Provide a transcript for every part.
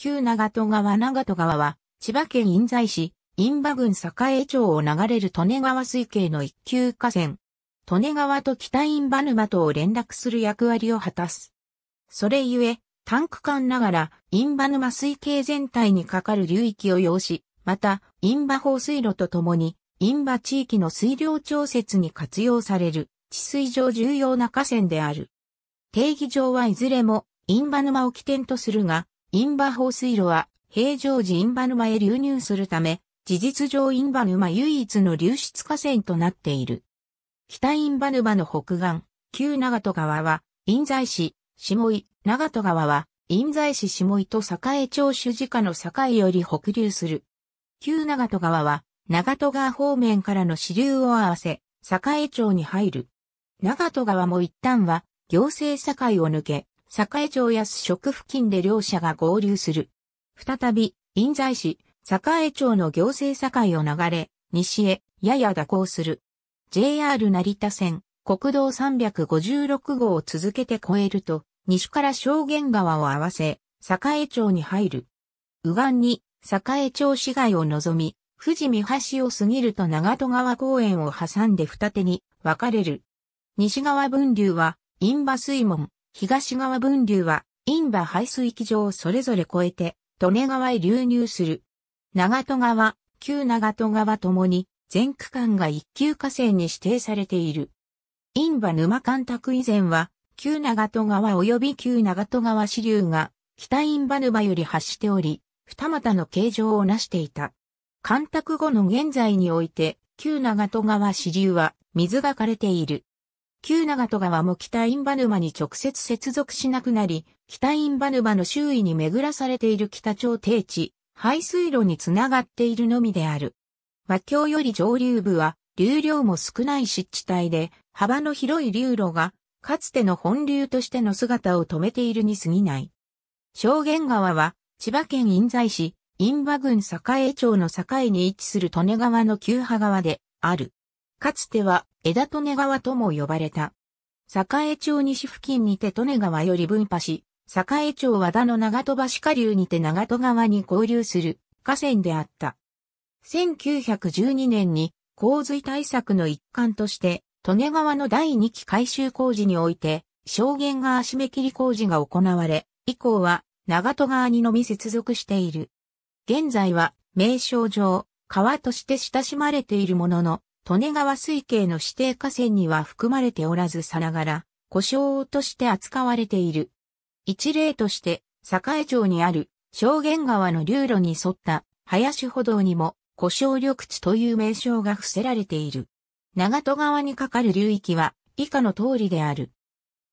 旧長戸川長戸川は、千葉県印西市、印馬郡栄町を流れる利根川水系の一級河川。利根川と北印馬沼とを連絡する役割を果たす。それゆえ、タンク間ながら、印馬沼水系全体にかかる流域を要し、また、印馬放水路とともに、印馬地域の水量調節に活用される、治水上重要な河川である。定義上はいずれも、印馬沼を起点とするが、インバ放水路は平常時インバ沼へ流入するため、事実上インバ沼唯一の流出河川となっている。北インバ沼の北岸、旧長門川は、印西市、下井、長門川は、印西市下井と栄町主治下の栄より北流する。旧長門川は、長門川方面からの支流を合わせ、栄町に入る。長門川も一旦は、行政境を抜け、栄町安職付近で両者が合流する。再び、印西市、栄町の行政境を流れ、西へ、やや蛇行する。JR 成田線、国道356号を続けて越えると、西から証言川を合わせ、栄町に入る。右岸に、栄町市街を望み、富士見橋を過ぎると長戸川公園を挟んで二手に分かれる。西側分流は、印馬水門、東側分流は、インバ排水機場をそれぞれ越えて、利根川へ流入する。長戸川、旧長戸川ともに、全区間が一級河川に指定されている。ンバ沼干拓以前は、旧長戸川及び旧長戸川支流が、北インバ沼より発しており、二股の形状をなしていた。干拓後の現在において、旧長戸川支流は水が枯れている。旧長戸川も北インバ沼に直接接続しなくなり、北インバ沼の周囲に巡らされている北朝低地、排水路につながっているのみである。和京より上流部は、流量も少ない湿地帯で、幅の広い流路が、かつての本流としての姿を止めているに過ぎない。証言川は、千葉県印西市、印旛郡栄町の境に位置する利根川の旧波川で、ある。かつては枝利根川とも呼ばれた。栄町西付近にて利根川より分派し、栄町和田の長戸橋下流にて長戸川に合流する河川であった。1912年に洪水対策の一環として、利根川の第2期改修工事において、証言が足目切り工事が行われ、以降は長戸川にのみ接続している。現在は名称上、川として親しまれているものの、利根川水系の指定河川には含まれておらずさながら、故障として扱われている。一例として、栄町にある、証言川の流路に沿った林歩道にも、故障緑地という名称が伏せられている。長戸川にかかる流域は、以下の通りである。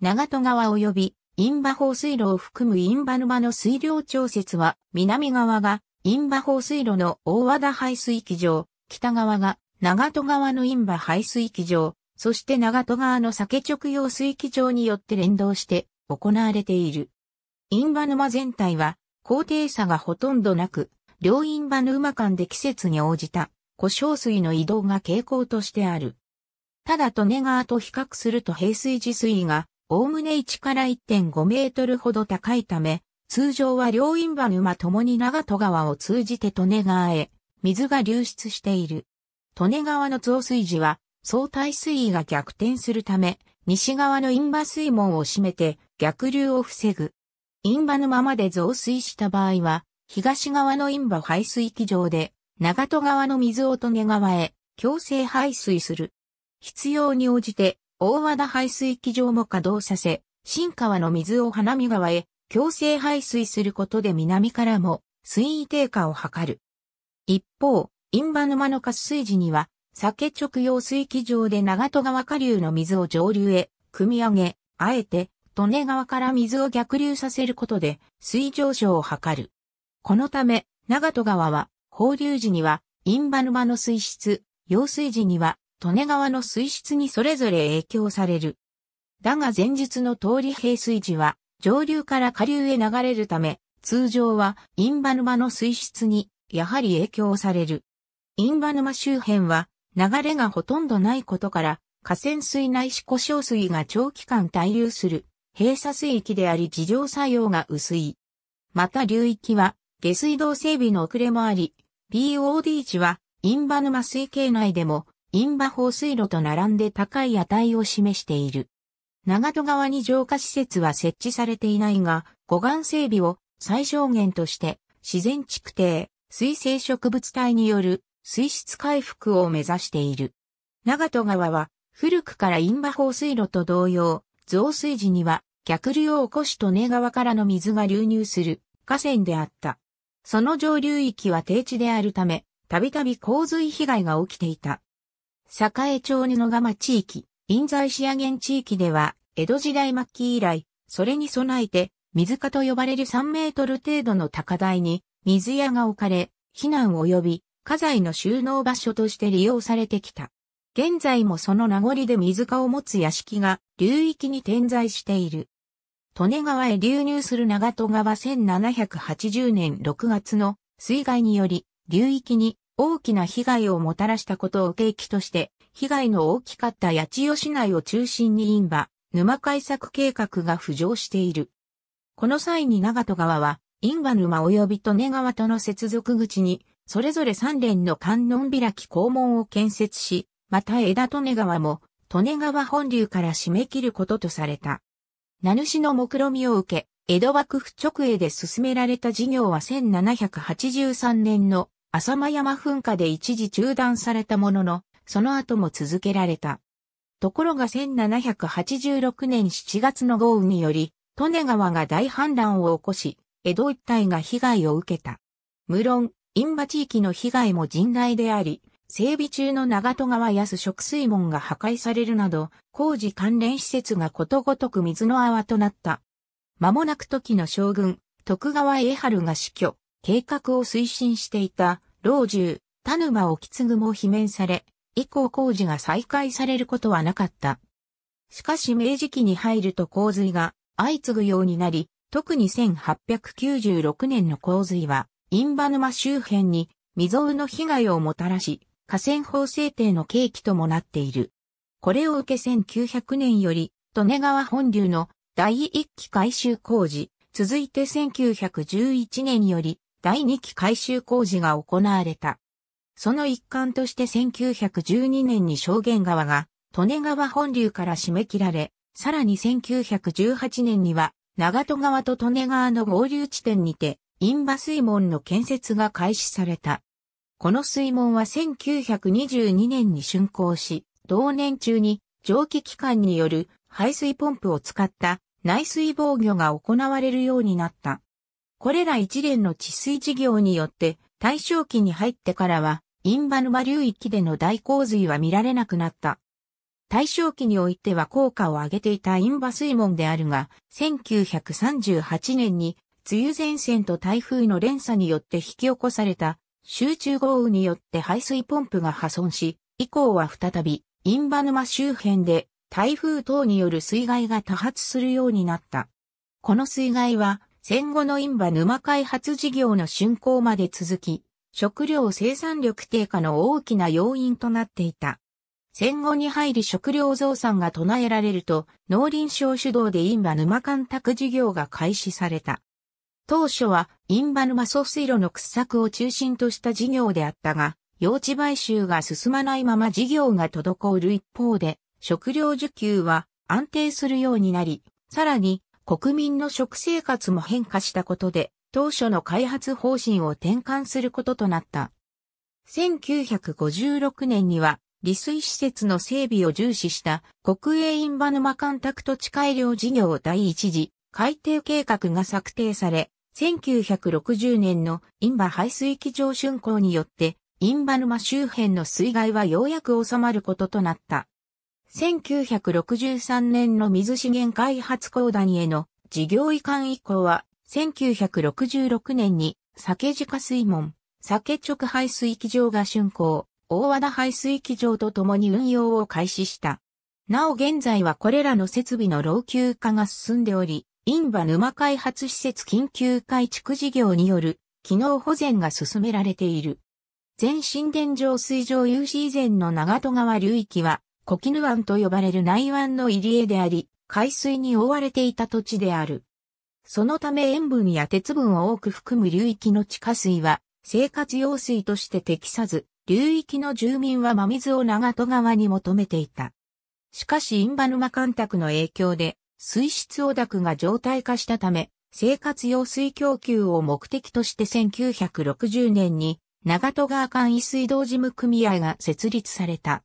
長戸川及び、ンバ放水路を含む印旛沼の水量調節は、南側が、ンバ放水路の大和田排水機場、北側が、長戸川のインバ排水機場、そして長戸川の酒直用水機場によって連動して行われている。インバ沼全体は高低差がほとんどなく、両インバ沼間で季節に応じた故障水の移動が傾向としてある。ただ利根川と比較すると平水自水位がおおむね1から1.5メートルほど高いため、通常は両インバ沼ともに長戸川を通じて利根川へ水が流出している。利根川の増水時は相対水位が逆転するため、西側の印旛水門を閉めて逆流を防ぐ。印旛のままで増水した場合は、東側の印旛排水機場で、長戸川の水を利根川へ強制排水する。必要に応じて、大和田排水機場も稼働させ、新川の水を花見川へ強制排水することで南からも水位低下を図る。一方、インバ沼の渇水時には、酒直用水機場で長戸川下流の水を上流へ、汲み上げ、あえて、利根川から水を逆流させることで、水上昇を図る。このため、長戸川は、放流時には、インバ沼の水質、用水時には、利根川の水質にそれぞれ影響される。だが前述の通り平水時は、上流から下流へ流れるため、通常は、インバ沼の水質に、やはり影響される。印旛沼周辺は流れがほとんどないことから、河川水内市故障水が長期間滞留する閉鎖水域であり事情作用が薄い。また流域は下水道整備の遅れもあり、BOD 値は印旛沼水系内でも印旛放水路と並んで高い値を示している。長戸側に浄化施設は設置されていないが、護岸整備を最小限として自然地区定、水生植物体による水質回復を目指している。長戸川は古くからインバ放水路と同様、増水時には逆流を起こし利根川からの水が流入する河川であった。その上流域は低地であるため、たびたび洪水被害が起きていた。栄町布釜地域、印西市野原地域では、江戸時代末期以来、それに備えて、水かと呼ばれる3メートル程度の高台に、水屋が置かれ、避難及び家財の収納場所として利用されてきた。現在もその名残で水化を持つ屋敷が流域に点在している。利根川へ流入する長戸川1780年6月の水害により流域に大きな被害をもたらしたことを契機として被害の大きかった八千代市内を中心にイン沼開削計画が浮上している。この際に長戸川は、イン沼及び利根川との接続口にそれぞれ三連の観音開き校門を建設し、また枝利根川も、利根川本流から締め切ることとされた。名主の目論みを受け、江戸幕府直営で進められた事業は1783年の浅間山噴火で一時中断されたものの、その後も続けられた。ところが1786年7月の豪雨により、利根川が大氾濫を起こし、江戸一帯が被害を受けた。無論、因場地域の被害も甚大であり、整備中の長戸川安食水門が破壊されるなど、工事関連施設がことごとく水の泡となった。間もなく時の将軍、徳川栄春が死去、計画を推進していた、老中、田沼沖継も罷免され、以降工事が再開されることはなかった。しかし明治期に入ると洪水が相次ぐようになり、特に1896年の洪水はインバ沼周辺に未曾有の被害をもたらし、河川法制定の契機ともなっている。これを受け1900年より、利根川本流の第1期改修工事、続いて1911年より第2期改修工事が行われた。その一環として1912年に証言川が、利根川本流から締め切られ、さらに1918年には、長戸川と利根川の合流地点にて、印バ水門の建設が開始された。この水門は1922年に竣工し、同年中に蒸気機関による排水ポンプを使った内水防御が行われるようになった。これら一連の治水事業によって大正期に入ってからはイバヌ沼流域での大洪水は見られなくなった。大正期においては効果を上げていたインバ水門であるが、1938年に梅雨前線と台風の連鎖によって引き起こされた集中豪雨によって排水ポンプが破損し、以降は再び、インバ沼周辺で台風等による水害が多発するようになった。この水害は戦後のインバ沼開発事業の竣工まで続き、食料生産力低下の大きな要因となっていた。戦後に入り食料増産が唱えられると、農林省主導でインバ沼干拓事業が開始された。当初は、インバヌマソ水路の掘削を中心とした事業であったが、用地買収が進まないまま事業が滞る一方で、食料需給は安定するようになり、さらに国民の食生活も変化したことで、当初の開発方針を転換することとなった。1956年には、利水施設の整備を重視した国営インバ沼干拓土地改良事業第一次改定計画が策定され、1960年のインバ排水機上竣工によって、インバ沼周辺の水害はようやく収まることとなった。1963年の水資源開発公谷への事業移管以降は、1966年に酒自水門、酒直排水機場が竣工、大和田排水機場と共に運用を開始した。なお現在はこれらの設備の老朽化が進んでおり、ンバ沼開発施設緊急改築事業による機能保全が進められている。全神殿上水上有史以前の長戸川流域は、小絹湾と呼ばれる内湾の入り江であり、海水に覆われていた土地である。そのため塩分や鉄分を多く含む流域の地下水は、生活用水として適さず、流域の住民は真水を長戸川に求めていた。しかしインバ沼干拓の影響で、水質汚濁が常態化したため、生活用水供給を目的として1960年に長戸川簡易水道事務組合が設立された。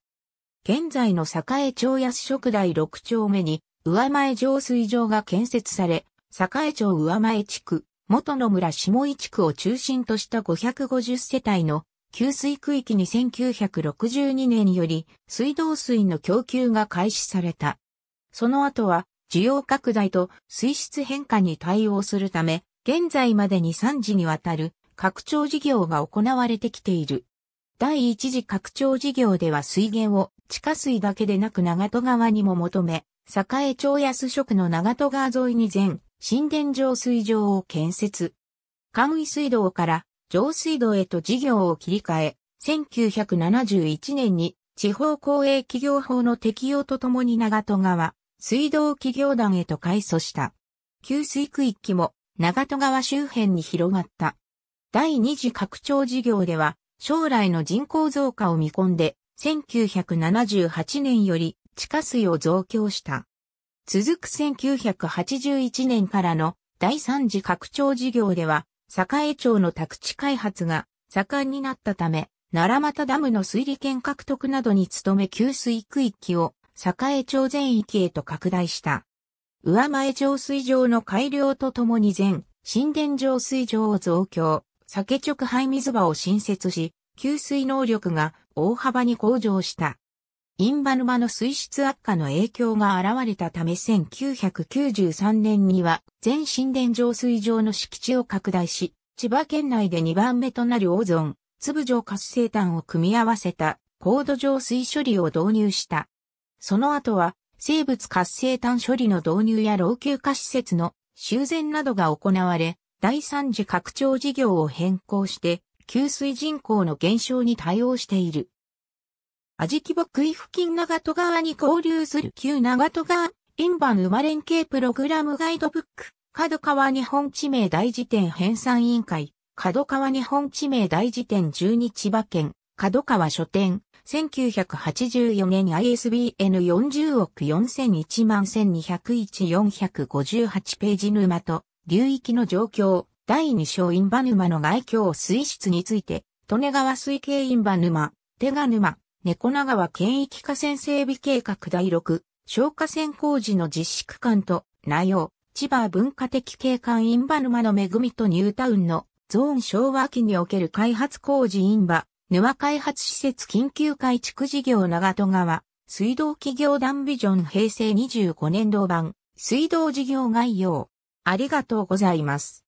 現在の栄町安食台6丁目に上前浄水場が建設され、栄町上前地区、元野村下井地区を中心とした550世帯の給水区域に1962年より水道水の供給が開始された。その後は需要拡大と水質変化に対応するため、現在までに3次にわたる拡張事業が行われてきている。第1次拡張事業では水源を地下水だけでなく長戸川にも求め、栄町安職の長戸川沿いに全新田上水場を建設。寒い水道から上水道へと事業を切り替え、1971年に地方公営企業法の適用とともに長戸川、水道企業団へと改組した。給水区域も長戸川周辺に広がった。第二次拡張事業では将来の人口増加を見込んで1978年より地下水を増強した。続く1981年からの第三次拡張事業では栄町の宅地開発が盛んになったため、奈良又ダムの水利権獲得などに努め給水区域を栄町全域へと拡大した。上前浄水場の改良とともに全、新田浄水場を増強、酒直廃水場を新設し、給水能力が大幅に向上した。インバ沼の水質悪化の影響が現れたため1993年には全新田浄水場の敷地を拡大し、千葉県内で2番目となるオゾン、粒状活性炭を組み合わせた高度浄水処理を導入した。その後は、生物活性炭処理の導入や老朽化施設の修繕などが行われ、第三次拡張事業を変更して、給水人口の減少に対応している。味木木イ付近長戸川に交流する旧長戸川、インバン馬連携プログラムガイドブック、角川日本地名大辞典編纂委員会、角川日本地名大辞典12千葉県、角川書店、1984年 ISBN 40億4001万1201458ページ沼と流域の状況、第2章インバ沼の外境水質について、利根川水系インバ沼、手賀沼、猫名川県域河川整備計画第6、消火栓工事の実施区間と、内容、千葉文化的景観インバ沼の恵みとニュータウンのゾーン昭和期における開発工事インバ、沼開発施設緊急改築事業長戸川、水道企業団ビジョン平成25年度版、水道事業概要。ありがとうございます。